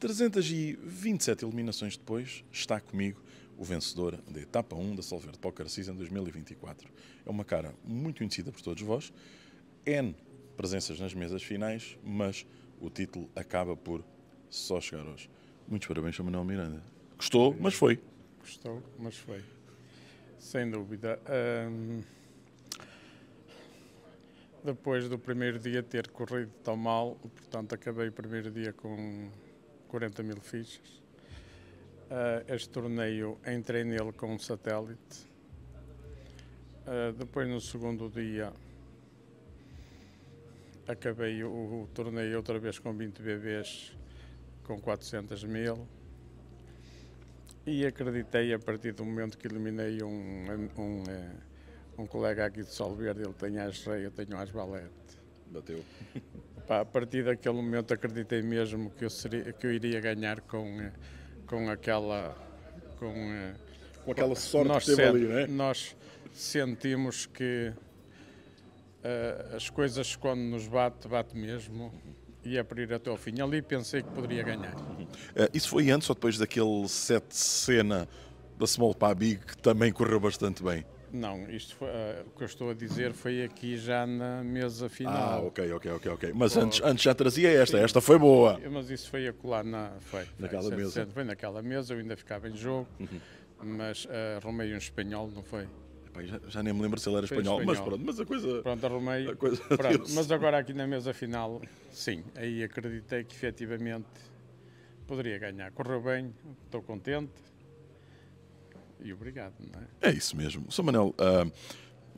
327 eliminações depois, está comigo o vencedor da etapa 1 da Solverde Poker Season 2024. É uma cara muito conhecida por todos vós, N presenças nas mesas finais, mas o título acaba por só chegar hoje. Muitos parabéns a Manuel Miranda. Gostou, mas foi. Gostou, mas foi. Sem dúvida. Um, depois do primeiro dia ter corrido tão mal, portanto, acabei o primeiro dia com 40 mil fichas. Uh, este torneio entrei nele com um satélite. Uh, depois, no segundo dia, acabei o, o torneio outra vez com 20 bebês com 400 mil. E acreditei a partir do momento que eliminei um, um, um eh, colega aqui de Solverde, ele tem as rei, eu tenho as valete. Bateu. a partir daquele momento acreditei mesmo que eu, seria, que eu iria ganhar com, eh, com aquela. Com, eh, com aquela sorte nós que teve ali, não é? Nós sentimos que uh, as coisas quando nos bate, bate mesmo e é abrir até ao fim. Ali pensei que poderia ganhar. Eh, isso foi antes ou depois daquele set cena da Small para Big que também correu bastante bem? Não, isto foi, uh, o que eu estou a dizer foi aqui já na mesa final. Ah, ok, ok, ok, ok. Mas oh, antes, antes já trazia esta, esta foi boa. Mas isso foi acolá na, foi, naquela foi, mesa. foi naquela mesa, eu ainda ficava em jogo, uhum. mas uh, arrumei um espanhol, não foi? Epá, já, já, nem me lembro se ele era espanhol, espanhol, mas pronto, mas a coisa. Pronto, arrumei. Coisa pronto, mas agora aqui na mesa final, sim, aí acreditei que efetivamente poderia ganhar. Correu bem, estou contente e obrigado. É? é? isso mesmo. Sr. Manel, uh,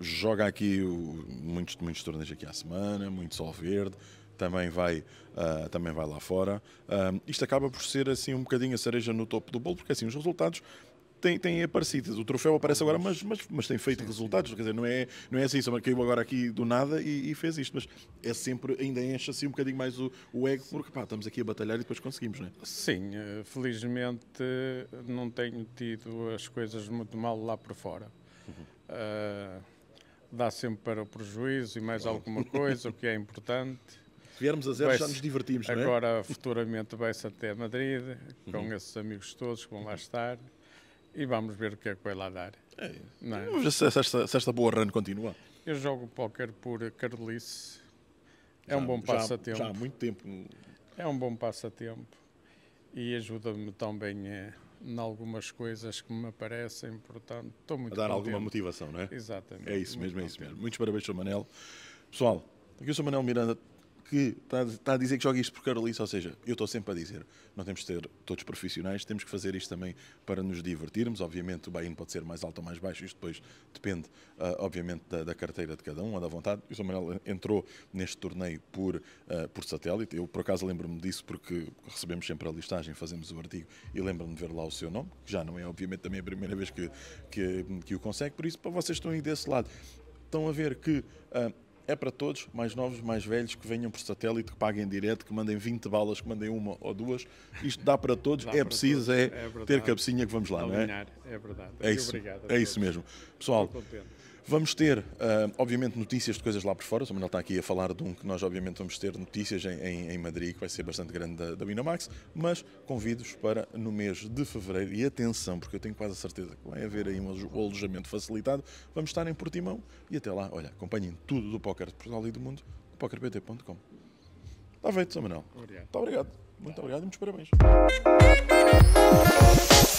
joga aqui o, muitos, muitos torneios aqui à semana, muito sol verde, também vai, uh, também vai lá fora. Uh, isto acaba por ser assim um bocadinho a cereja no topo do bolo, porque assim os resultados tem, aparecido O troféu aparece agora, mas, mas, mas tem feito sim, resultados. Sim. Quer dizer, não é, não é assim, só é caiu agora aqui do nada e, e, fez isto. Mas é sempre, ainda enche assim um bocadinho mais o, o ego, porque pá, estamos aqui a batalhar e depois conseguimos, não é? Sim, eh, felizmente eh, não tenho tido as coisas muito mal lá por fora. Uhum. Uh, dá sempre para o prejuízo e mais alguma coisa, o que é importante. Se viermos a zero já nos divertimos, não é? Agora, futuramente, vai-se até Madrid, com uhum. esses amigos todos que vão lá uhum. estar e vamos ver o que é que vai lá dar. É, é? Vamos ver se esta, se esta boa run continua. Eu jogo póquer por Carlice. É já, um bom passatempo. Já, já há muito tempo. É um bom passatempo e ajuda-me também eh, em algumas coisas que me aparecem, portanto, estou muito A dar contente. alguma motivação, não é? Exatamente. É isso mesmo, é isso mesmo. Muitos parabéns, Sr. Manel. Pessoal, aqui o Sr. Manel Miranda que está, tá a dizer que joga isto por Carolice, ou seja, eu estou sempre a dizer, não temos de ser todos profissionais, temos que fazer isto também para nos divertirmos. Obviamente o Bahia pode ser mais alto ou mais baixo, isto depois depende, uh, obviamente, da, da, carteira de cada um ou da vontade. O Samuel entrou neste torneio por, uh, por satélite, eu por acaso lembro-me disso porque recebemos sempre a listagem, fazemos o artigo e lembro-me de ver lá o seu nome, que já não é obviamente também a primeira vez que, que, que o consegue, por isso para vocês estão aí desse lado. Estão a ver que uh, é para todos, mais novos, mais velhos, que venham por satélite, que paguem direto, que mandem 20 balas, que mandem uma ou duas. Isto dá para todos, dá é para preciso todos. é, é ter cabecinha que vamos lá, Alinhar. não é? É verdade. É isso, obrigado. É isso mesmo. Pessoal, Vamos ter, ah, obviamente, notícias de coisas lá por fora. O Manuel está aqui a falar de um que nós, obviamente, vamos ter notícias em, em Madrid, que vai ser bastante grande da, Winamax, mas convido-vos para no mês de fevereiro. E atenção, porque eu tenho quase a certeza que vai haver aí um alojamento facilitado. Vamos estar em Portimão e até lá, olha, acompanhem tudo do póquer de Portugal e do mundo, pokerpt.com. póquerpt.com. Está feito, Samuel. Obrigado. Muito obrigado. Muito obrigado e muitos parabéns.